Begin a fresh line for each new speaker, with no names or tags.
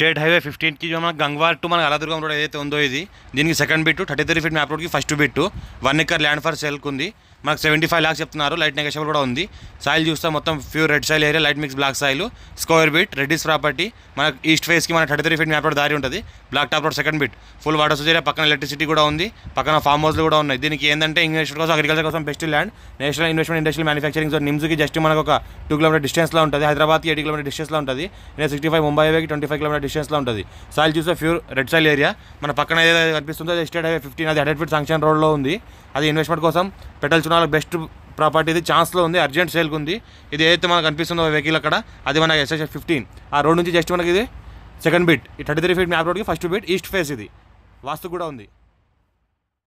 state highway ఫిఫ్టీన్కి మన గంగవార్ to మన అలాదుర్గం road ఏదైతే ఉందో ఇది దీనికి second bit thirty three feet map రోడ్కి first bit one acre land for సెల్కు ఉంది మాకు సెవెంటీ ఫైవ్ ల్యాక్స్ చెప్తున్నారు లైట్ నెగోషియబుల్ కూడా ఉంది సాయిల్ చూస్తే మొత్తం pure red soil area light mix black soil square bit Reddy's property మన ఈస్ట్ ఫేస్కి మన థర్టీ త్రీ ఫీట్ మ్యాప్ దారి ఉంటుంది black top road second bit full water సోజ్ ఏరియా పక్కన ఎలక్ట్రిసిటీ కూడా ఉంది పక్కన ఫామ్ హౌస్లు కూడా ఉన్నాయి దీనికి ఏంటంటే ఇంగ్లీష్ కోసం అగ్రికల్చర్ కోసం best land national investment industrial manufacturing so నిమ్స్కి జస్ట్ మనకు ఒక టూ కిలోమీటర్ డిస్టెన్స్లో ఉంటుంది హైదరాబాద్కి ఎయిట్ కిలోమీటర్ డిస్టెన్స్లో ఉంటుంది నేను సిక్స్టీ ఫైవ్ ముంబై హైవేకి ట్వంటీ ఫైవ్ కిలోమీటర్ డిస్టెన్స్లో ఉంటుంది సాయిల్ చూస్తే ప్యూర్ రెడ్ సాయిల్ ఏరియా మన పక్కన ఏదైతే కనిపిస్తుందో స్టేట్ హైవే ఫిఫ్టీన్ అది హండ్రెడ్ ఫీట్ సంక్షన్ రోడ్లో ఉంది అది ఇన్వెస్ట్మెంట్ కోసం పెట్రోల్ నాలుగు బెస్ట్ ప్రాపర్టీ ఇది ఛాన్స్లో ఉంది అర్జెంట్ సేల్కి ఉంది ఇది ఏదైతే మనకు కనిపిస్తుందో వెహికల్ అక్కడ అది మన ఎస్ఎస్ఎఫ్ ఫిఫ్టీన్ ఆ రోడ్ నుంచి జస్ట్ మనకి ఇది సెకండ్ బిట్ ఈ థర్టీ త్రీ ఫీట్ మ్యాప్ రోడ్కి ఫస్ట్ బిట్ ఈస్ట్ ఫేస్ ఇది
వాస్తు కూడా ఉంది